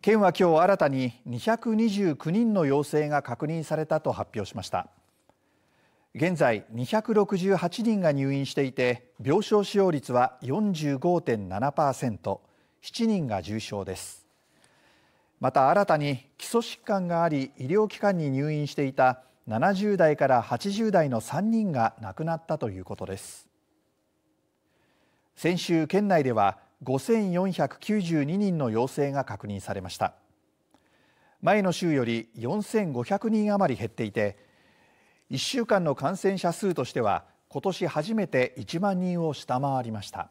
県は今日新たに229人の陽性が確認されたと発表しました現在268人が入院していて病床使用率は 45.7%7 人が重症ですまた新たに基礎疾患があり医療機関に入院していた70代から80代の3人が亡くなったということです先週県内では5492人の陽性が確認されました前の週より4500人余り減っていて1週間の感染者数としては今年初めて1万人を下回りました